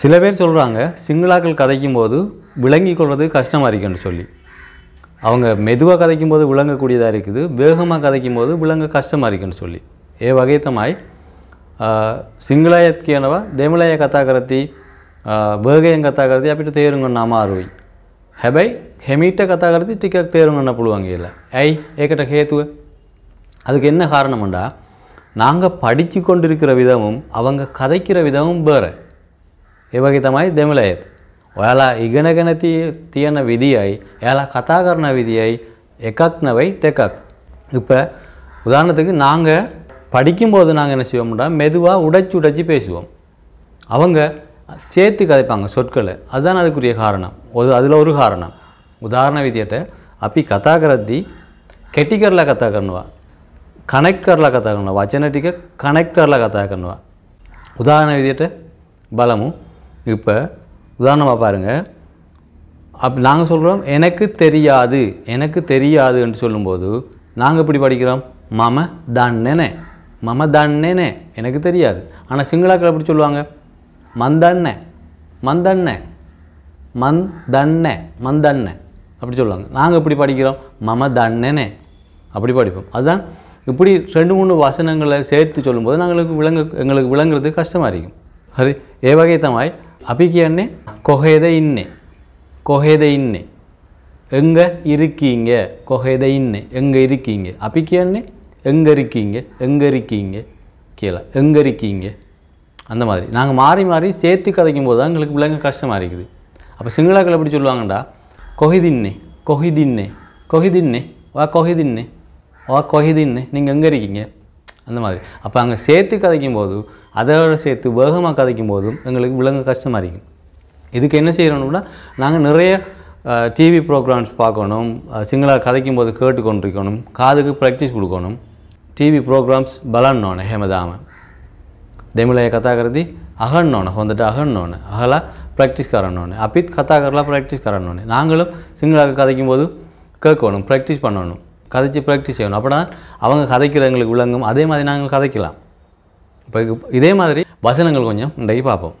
சில பேர் சொல்கிறாங்க சிங்களாக்கள் கதைக்கும் போது விளங்கி கொள்வது கஷ்டமாக இருக்குன்னு சொல்லி அவங்க மெதுவாக கதைக்கும் போது விளங்கக்கூடியதாக இருக்குது வேகமாக கதைக்கும் போது விளங்க கஷ்டமாக இருக்குன்னு சொல்லி ஏ வகைத்தமாய் தேமலாய ದೇಮಳಾಯ ಕಥಾಕರತಿ ಬೇಗಯಂ அப்படி தேருங்கன்னு நாம ಅಮಾರುಯಿ ஹெபை ಹೆಮೀಟ கதாகரத்தி டிக்க தேருங்கன்னு புழுவாங்க இல்லை ஐ ஏக்கிட்ட ஹேத்துவ அதுக்கு என்ன காரணம்ண்டா நாங்கள் படித்து கொண்டிருக்கிற விதமும் அவங்க கதைக்கிற விதமும் வேறு ඒවගේ තමයි දෙමළ අයත්. ඔයාලා ඉගෙනගෙන තියෙන විදියයි එයාලා කතා කරන விதியை එකක් நவை දෙකක්. இப்போ உதாரணத்துக்கு நாங்கள் படிக்கும்போது நாங்கள் என்ன செய்வோம்னா மெதுவாக உடைச்சி உடைச்சி பேசுவோம் அவங்க சேர்த்து கதைப்பாங்க சொற்களை அதுதான் அதுக்குரிய காரணம் ஒரு அதில் ஒரு காரணம் உதாரண விதியட்ட අපි කතා කරද්දී කෙටි කරලා කතා කරනවා කනෙක්ට් කරලා කතා කරනවා වචන ටික කනෙක්ට් කරලා කතා කරනවා උදාහරණ විදිහට බලමු இப்போ உதாரணமாக பாருங்கள் அப் நாங்கள் சொல்கிறோம் எனக்கு தெரியாது எனக்கு தெரியாது என்று சொல்லும்போது நாங்கள் இப்படி படிக்கிறோம் மம தண்ணனே மம தண்ணனே எனக்கு தெரியாது ஆனால் சிங்களாக்கள் எப்படி சொல்லுவாங்க மந்தண்ண மந்தண்ணே மந்தண்ணே மந்தண்ண அப்படி சொல்லுவாங்க நாங்கள் இப்படி படிக்கிறோம் மம தண்ணனே அப்படி படிப்போம் அதுதான் இப்படி ரெண்டு மூணு வசனங்களை சேர்த்து சொல்லும்போது நாங்களுக்கு விளங்க எங்களுக்கு விளங்குறது கஷ்டமாக இருக்கும் அது ஏ வகை தமாய் අපි කියන්නේ කොහේද இன்னே කොහේද இன்னே எங்க இருக்கீங்க கொஹேத இன்னே எங்கே இருக்கீங்க அப்படி கேண்ணே எங்கே இருக்கீங்க எங்கே இருக்கீங்க கீழே எங்கே இருக்கீங்க அந்த மாதிரி நாங்கள் மாறி மாறி சேர்த்து கதைக்கும் போது தான் எங்களுக்கு பிள்ளைங்க கஷ்டமாக இருக்குது அப்போ சிங்களாக்கள் எப்படி சொல்லுவாங்கடா கொஹிதின்னே கொஹிதின்னே கொஹிதின்னே வா கொஹிதின்னே வா கொஹிதின்னே நீங்கள் எங்கே இருக்கீங்க அந்த மாதிரி அப்போ அங்கே சேர்த்து கதைக்கும் போது அதோடு சேர்த்து வேகமாக கதைக்கும் போதும் எங்களுக்கு விலங்கு கஷ்டமாக இருக்கும் இதுக்கு என்ன செய்கிறோம்னா நாங்கள் நிறைய டிவி ப்ரோக்ராம்ஸ் பார்க்கணும் சிங்களாக கதைக்கும் போது கேட்டுக்கொண்டிருக்கணும் காதுக்கு ப்ராக்டிஸ் கொடுக்கணும் டிவி ப்ரோக்ராம்ஸ் பலன்னோனே ஹேமதாம දෙමලය கதாகிருதி කරදි අහන්න ඕන හොඳට ப்ராக்டிஸ் ඕන අහලා கதாகரெலாம் ப்ராக்டிஸ் ඕනේ நாங்களும் சிங்களாக கதைக்கும் போது கேட்கணும் ப்ராக்டிஸ் பண்ணணும் கதைச்சு ப்ராக்டிஸ் செய்யணும் அப்படின்னா அவங்க கதைக்கிறவங்களுக்கு விளங்கும் அதே மாதிரி நாங்கள் கதைக்கலாம் இப்போ இதே மாதிரி வசனங்கள் கொஞ்சம் இன்றைக்கு பார்ப்போம்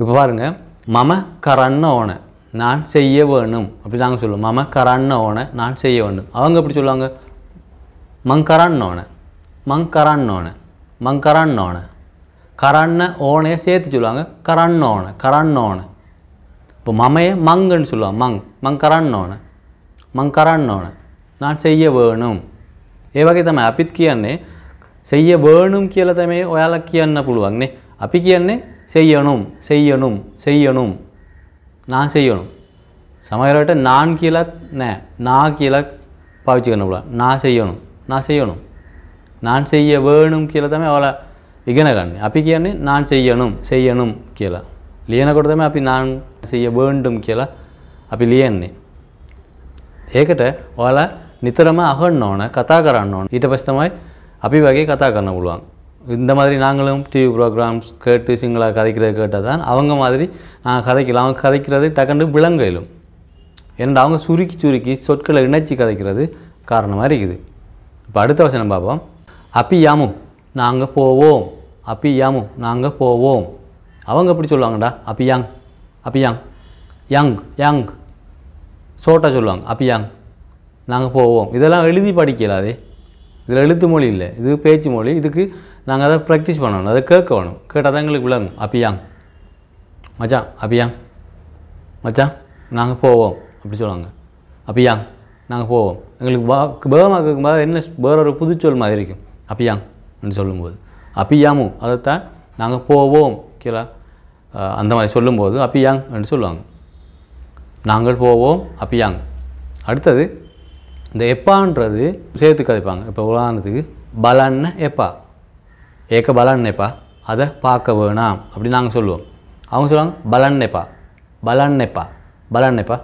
இப்போ பாருங்கள் மம கரண்ண ஓனை நான் செய்ய வேணும் அப்படி தாங்க சொல்லுவோம் மம கரண்ண ஓனை நான் செய்ய வேணும் அவங்க எப்படி சொல்லுவாங்க மங் மங்கரான்னோனை ஓனை கரண்ண ஓனையை சேர்த்து சொல்லுவாங்க கரண்ணோனை ஓனை இப்போ மமையை மங்குன்னு சொல்லுவாங்க மங் மங்கரான்னோனை ஓனை நான் செய்ய வேணும் ஏ வகை தம்மை அப்பித்கியான்னு செய்ய வேணும் කියලා තමයි ඔයාලා කියන්න පුළුවන් නේ. අපි කියන්නේ செய்யணும் செய்யணும் செய்யணும் நான் செய்யணும். සමහර වෙලාවට நான் කියලත් නෑ. නා කියලා පාවිච්චි කරන්න පුළුවන්. නා செய்யணும். නා செய்யணும். நான் செய்ய வேணும் කියලා තමයි ඔයාලා ඉගෙන ගන්න. අපි කියන්නේ නාන් සෙයනුම් සෙයනුම් කියලා. ලියනකොට තමයි අපි නාන් සෙය බර්න්ඩම් කියලා අපි ලියන්නේ. ඒකට ඔයාලා නිතරම අහන්න ඕන, කතා කරන්න ඕන. ඊට පස්සේ තමයි அப்படி வகையை கண்ண விடுவாங்க இந்த மாதிரி நாங்களும் டிவி ப்ரோக்ராம்ஸ் கேட்டு சிங்களாக கதைக்கிறத கேட்டால் தான் அவங்க மாதிரி நான் கதைக்கலாம் அவங்க கதைக்கிறது டக்குண்டு விலங்கையிலும் ஏன்னா அவங்க சுருக்கி சுருக்கி சொற்களை இணைச்சி கதைக்கிறது காரணமாக இருக்குது இப்போ அடுத்த வசனம் பார்ப்போம் அப்பி யாமு நாங்கள் போவோம் அப்பி யாமு நாங்கள் போவோம் அவங்க எப்படி சொல்லுவாங்கடா அப்பி யாங் அப்பி யாங் யாங் யாங் சோட்டா சொல்லுவாங்க அப்பி யாங் நாங்கள் போவோம் இதெல்லாம் எழுதி படிக்கலாதே இதில் எழுத்து மொழி இல்லை இது பேச்சு மொழி இதுக்கு நாங்கள் அதை ப்ராக்டிஸ் பண்ணணும் அதை கேட்க வேணும் கேட்டால் தான் எங்களுக்கு விளங்கும் அப்பியாங் மச்சான் அப்பியாங் மச்சான் நாங்கள் போவோம் அப்படி சொல்லுவாங்க அப்பியாங் நாங்கள் போவோம் எங்களுக்கு பா பேகமாக கேட்கும்போது என்ன வேற ஒரு புதுச்சொல் மாதிரி இருக்கும் அப்பியாங் சொல்லும்போது அப்பியாமு அதைத்தான் நாங்கள் போவோம் கீழே அந்த மாதிரி சொல்லும்போது அப்பியாங் என்று சொல்லுவாங்க நாங்கள் போவோம் அப்பியாங் அடுத்தது இந்த எப்பான்றது சேர்த்து கதைப்பாங்க இப்போ உதாரணத்துக்கு பலன்னு எப்பா ஏக்க பலன் எப்பா அதை பார்க்க வேணாம் அப்படின்னு நாங்கள் சொல்லுவோம் அவங்க சொல்லுவாங்க பலன் எப்பா பலன் எப்பா பலன் எப்பா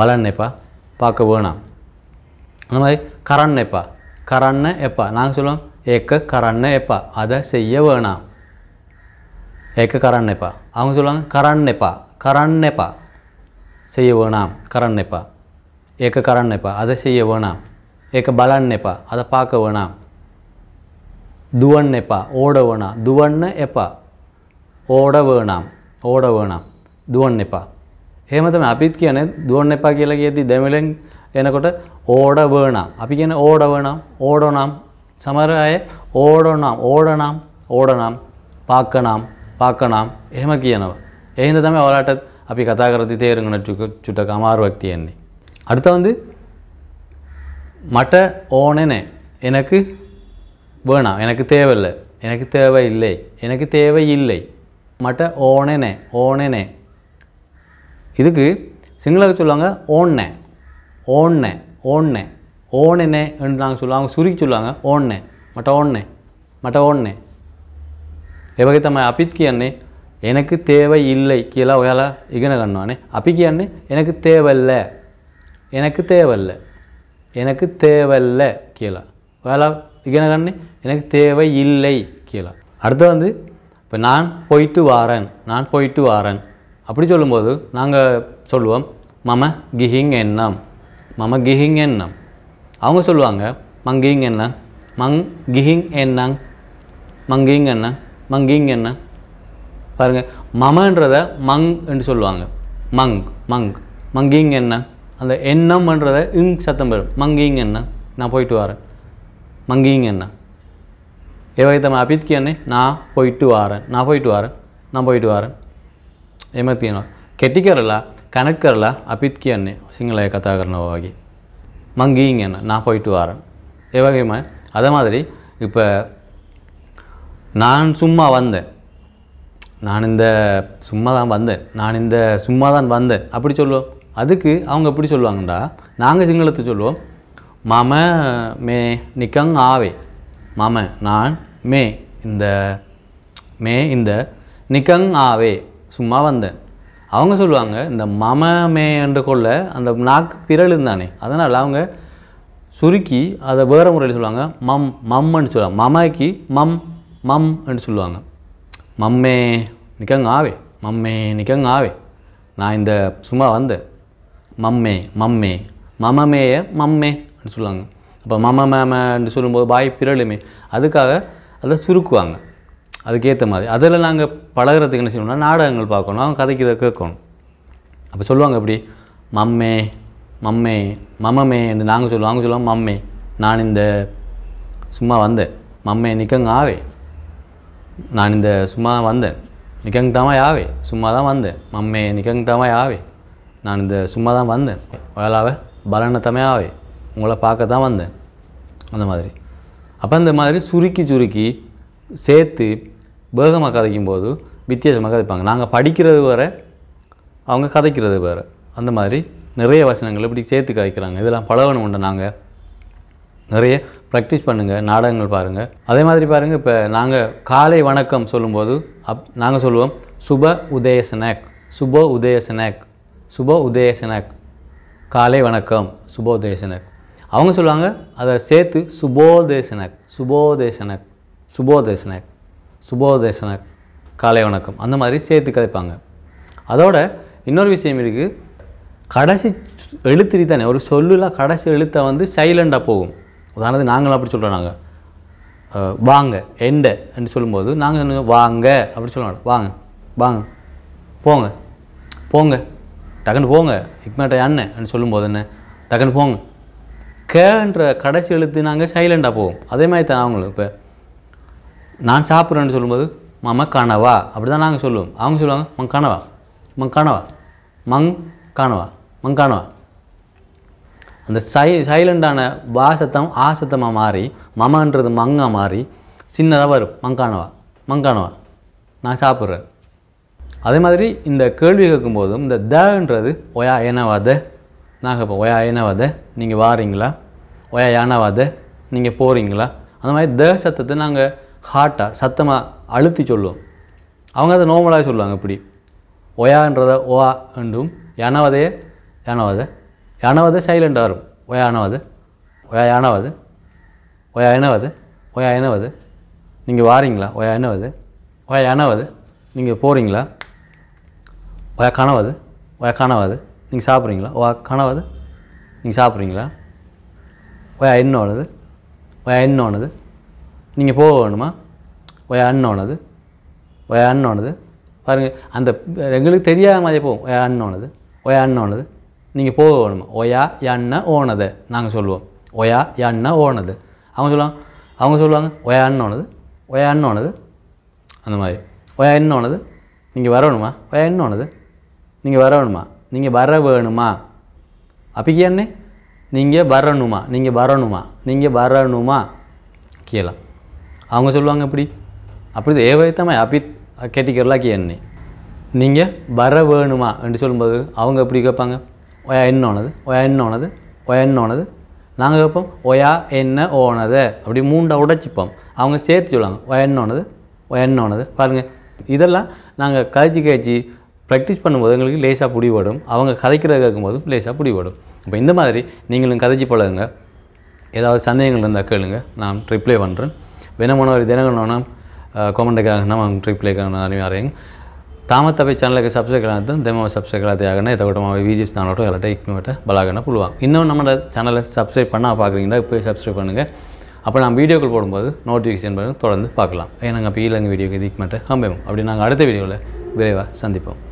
பலன் எப்பா பார்க்க வேணாம் அந்த மாதிரி கரண் எப்பா கரண் எப்பா நாங்கள் சொல்லுவோம் ஏக்க கரண் எப்பா அதை செய்ய வேணாம் ஏக்க கரண் எப்பா அவங்க சொல்லுவாங்க கரண் எப்பா கரண் எப்பா செய்ய வேணாம் கரண் எப்பா ඒක කරන්න එපා. අද සිය වනා. ඒක බලන්න එපා. අද පාක වනා. දුවන්න එපා. ඕඩ වනා. දුවන්න එපා. ඕඩ වනම්. ඕඩ වනම්. දුවන්න එපා. එහෙම තමයි අපිත් කියන්නේ දුවන්න එපා කියලා කියද්දි දෙමළෙන් එනකොට ඕඩ වනම්. අපි කියන්නේ ඕඩ වනම්, ඕඩනම්. සමහර අය ඕඩනම්, ඕඩනම්, ඕඩනම්, පාකනම්, පාකනම් එහෙම කියනවා. ඒ හින්දා තමයි ඔයාලට අපි කතා කරද්දි තේරුම් ගන්න චුට්ටක් අමාරුවක් තියෙන්නේ. அடுத்த வந்து மட்ட ஓனனே எனக்கு வேணாம் எனக்கு தேவையில்லை எனக்கு தேவை இல்லை எனக்கு தேவை இல்லை மட்ட ஓனனே ஓனனே இதுக்கு சிங்களர் சொல்லுவாங்க ஓன்னே ஓன்னே ஓன்னே ஓனனே நாங்கள் சொல்லுவாங்க சுருக்கி சொல்லுவாங்க ஓன்னே மட்ட ஓன்னே மட்ட ஓன்னே එවගේ තමයි அண்ணே எனக்கு එනක තේව ඉල්ලයි කියලා ඔයාලා ඉගෙන ගන්නවානේ. අපි කියන්නේ එනක තේවල්ලෑ எனக்கு தேவையில்லை எனக்கு தேவையில்லை கீழே வேலை இங்கே கண்ணு எனக்கு தேவை இல்லை கீழே அடுத்து வந்து இப்போ நான் போயிட்டு வாரேன் நான் போயிட்டு வாரன் அப்படி சொல்லும்போது நாங்கள் சொல்லுவோம் மம கிஹிங் எண்ணம் மம கிஹிங் எண்ணம் அவங்க சொல்லுவாங்க மங்கிங் எண்ணம் மங் கிஹிங் எண்ணங் மங்கிங் என்ன மங்கிங் என்ன பாருங்கள் மமன்றதை மங் என்று சொல்லுவாங்க மங் மங் மங்கிங் என்ன அந்த பண்ணுறத இங் சத்தம் பெறும் மங்கிங் என்ன நான் போயிட்டு வரேன் மங்கிங் என்ன ஏவாய் தம்ம அபித்கி அண்ணே நான் போயிட்டு வரேன் நான் போயிட்டு வரேன் நான் போயிட்டு வரேன் ஏமாத்தியனா ಕೆಟ್ಟಿಕರಲ್ಲ ಕನಕ್ಕರಲ್ಲ ಅಪಿತ್ಕಿಯನ್ನೇ ಸಿಂಗಲಯ மங்கிங் என்ன நான் போயிட்டு வரேன் எவ்வகையுமே அதே மாதிரி இப்போ நான் சும்மா வந்தேன் நான் இந்த சும்மா தான் வந்தேன் நான் இந்த சும்மா தான் வந்தேன் அப்படி சொல்லுவோம் அதுக்கு அவங்க எப்படி சொல்லுவாங்கடா நாங்கள் சிங்களத்தை சொல்லுவோம் மம மே நிக்கங் ஆவே மம நான் மே இந்த மே இந்த நிக்கங் ஆவே சும்மா வந்தேன் அவங்க சொல்லுவாங்க இந்த மம மே என்ற கொள்ள அந்த நாக்கு பிறழுந்தானே அதனால் அவங்க சுருக்கி அதை வேறு முறையில் சொல்லுவாங்க மம் மம்னு சொல்லுவாங்க மமாக்கி மம் மம் என்று சொல்லுவாங்க மம்மே நிக்கங் ஆவே மம்மே நிக்கங் ஆவே நான் இந்த சும்மா வந்தேன் மம்மே மம்மே மமமேய அப்படின்னு சொல்லுவாங்க அப்போ மம மேமன்னு சொல்லும்போது பாய் பிறலுமே அதுக்காக அதை சுருக்குவாங்க அதுக்கேற்ற மாதிரி அதில் நாங்கள் பழகிறதுக்கு என்ன செய்யணும்னா நாடகங்கள் பார்க்கணும் அவங்க கதைக்கிறத கேட்கணும் அப்போ சொல்லுவாங்க இப்படி மம்மே மம்மே மமமே என்று நாங்கள் சொல்லுவோம் அவங்க சொல்லுவோம் மம்மே நான் இந்த சும்மா வந்தேன் மம்மே நிக்கங்க ஆவே நான் இந்த சும்மா வந்தேன் நிக்கங்க தாமா ஆவே சும்மா தான் வந்தேன் மம்மே நிக்கங்க தாமா ஆவே நான் இந்த சும்மா தான் வந்தேன் வேளாவை பலனத்தமே ஆவே உங்களை பார்க்க தான் வந்தேன் அந்த மாதிரி அப்போ அந்த மாதிரி சுருக்கி சுருக்கி சேர்த்து வேகமாக கதைக்கும் போது வித்தியாசமாக கதைப்பாங்க நாங்கள் படிக்கிறது வேறு அவங்க கதைக்கிறது வேறு அந்த மாதிரி நிறைய வசனங்கள் இப்படி சேர்த்து கதைக்கிறாங்க இதெல்லாம் பழகணும் உண்டு நாங்கள் நிறைய ப்ராக்டிஸ் பண்ணுங்கள் நாடகங்கள் பாருங்கள் அதே மாதிரி பாருங்கள் இப்போ நாங்கள் காலை வணக்கம் சொல்லும்போது அப் நாங்கள் சொல்லுவோம் சுப உதய ஸ்நாக் சுப உதய ஸ்நாக் சுப உதயசனக் காலை வணக்கம் சுபோதேசனக் அவங்க சொல்லுவாங்க அதை சேர்த்து சுபோதேசனக் சுபோதேசனக் சுபோதேசனக் சுபோதேசனக் காலை வணக்கம் அந்த மாதிரி சேர்த்து கதைப்பாங்க அதோட இன்னொரு விஷயம் இருக்குது கடைசி எழுத்துரி தானே ஒரு சொல்லுலாம் கடைசி எழுத்தை வந்து சைலண்டாக போகும் உதாரணத்துக்கு நாங்களும் அப்படி சொல்கிறோம் நாங்கள் வாங்க எண்ட என்று சொல்லும்போது நாங்கள் வாங்க அப்படி சொல்ல வாங்க வாங்க போங்க போங்க டக்குன்னு போங்க ஹிக்மேட்டை அண்ணன்னு சொல்லும்போது என்ன டக்குன்னு போங்க கேன்ற கடைசி எழுத்து நாங்கள் சைலண்டாக போவோம் அதே மாதிரி தான் அவங்களும் இப்போ நான் சாப்பிட்றேன்னு சொல்லும்போது மம கனவா அப்படி தான் நாங்கள் சொல்லுவோம் அவங்க சொல்லுவாங்க மங் கனவா மங் கனவா மங் கனவா மங் கனவா அந்த சை சைலண்டான வாசத்தம் ஆசத்தமாக மாறி மமன்றது மங்காக மாறி சின்னதாக வரும் மங்கானவா மங்கானவா நான் சாப்பிட்றேன் அதே மாதிரி இந்த கேள்வி கேட்கும் போதும் இந்த தேன்றது ஒயா ஏனவாத நான் கேட்போம் ஒயா ஏனவாத நீங்கள் வாரீங்களா ஒயா யானவாத நீங்கள் போகிறீங்களா அந்த மாதிரி தே சத்தத்தை நாங்கள் ஹாட்டாக சத்தமாக அழுத்தி சொல்லுவோம் அவங்க அதை நோமலாக சொல்லுவாங்க இப்படி ஒயான்றத ஓ என்றும் யானவாதையே யானவாத யானவாத சைலண்டாக வரும் ஒயா யானவாது ஒயா யானவாது ஒயா எனவாது ஒயா எனவாது நீங்கள் வாரீங்களா ஒயா எனவாது ஒயா எனவாது நீங்கள் போகிறீங்களா ஒயா கனவாது ஒயா கனவாது நீங்கள் சாப்பிட்றீங்களா ஒயா கனவாது நீங்கள் சாப்பிட்றீங்களா ஒயா என்னோடது ஒயா என்னோடது நீங்கள் போகணுமா ஒயா அண்ணோனது ஒயா அண்ணோனது பாருங்கள் அந்த எங்களுக்கு தெரியாத மாதிரி போவோம் ஒயா அண்ணோனது ஒயா அண்ணோனது நீங்கள் போகணுமா ஒயா எண்ண ஓனது நாங்கள் சொல்லுவோம் ஒயா எண்ண ஓனது அவங்க சொல்லுவாங்க அவங்க சொல்லுவாங்க ஒயா அண்ணோனது ஒயா அண்ணோனது அந்த மாதிரி ஒயா என்னோனது நீங்கள் வரணுமா ஒயா ஓனது நீங்கள் வர வேணுமா நீங்கள் வர வேணுமா கேண்ணே நீங்கள் வரணுமா நீங்கள் வரணுமா நீங்கள் வரணுமா கேலாம் அவங்க சொல்லுவாங்க அப்படி அப்படி ஏவைத்தமே அப்பி கேட்டிக்கிறலாம் கேண்ணே நீங்கள் வர வேணுமா என்று சொல்லும்போது அவங்க எப்படி கேட்பாங்க ஒயா என்ன ஓனது ஒயா என்ன ஓனது ஒயா என்ன ஓனது நாங்கள் கேட்போம் ஒயா என்ன ஓனது அப்படி மூண்டா உடைச்சிப்போம் அவங்க சேர்த்து சொல்லுவாங்க ஒயா என்ன ஓனது ஒயா என்ன ஓனது பாருங்கள் இதெல்லாம் நாங்கள் கழிச்சு கழிச்சு ப்ராக்டிஸ் பண்ணும்போது எங்களுக்கு லேசாக பிடிபடும் அவங்க கதைக்கிறத கேட்கும்போது லேசாக பிடிபடும் இப்போ இந்த மாதிரி நீங்களும் கதைச்சி பழகுங்க ஏதாவது சந்தேகங்கள் இருந்தால் கேளுங்க நான் ரிப்ளை பண்ணுறேன் வினமானவர் தினங்கள்னா கமெண்ட்டுக்காக நான் ரிப்ளைக்கான அறிவிங்க ತಾಮತ್ತಪೇ ಚಾನಲ್ಗೆ ಸಬ್ಸ್ಕ್ರೈಬ್ ಆಗುತ್ತೆ ದೇಮ ಸಬ್ಸ್ಕ್ರೈಬ್ ಆಗುತ್ತೆ ಆಗಣ ಎತ್ತಗೊಟ್ಟು ಮಾವಿ வீடியோஸ் தானோட்டும் எல்லாட்ட இக்னோட்ட பலாகனா புழுவாங்க இன்னும் நம்ம சேனலை சப்ஸ்கிரைப் பண்ணால் பார்க்குறீங்கன்னா இப்போ சப்ஸ்கிரைப் பண்ணுங்கள் அப்போ நான் வீடியோக்கள் போடும்போது நோட்டிஃபிகேஷன் பண்ணி தொடர்ந்து பார்க்கலாம் ஏன்னா நாங்கள் இப்போ இல்லைங்க வீடியோக்கு இதுக்கு மட்டும் ஹம்பேம் அப்படி நாங்கள் அடுத்த வீடியோவில் விரைவாக சந்திப்போம்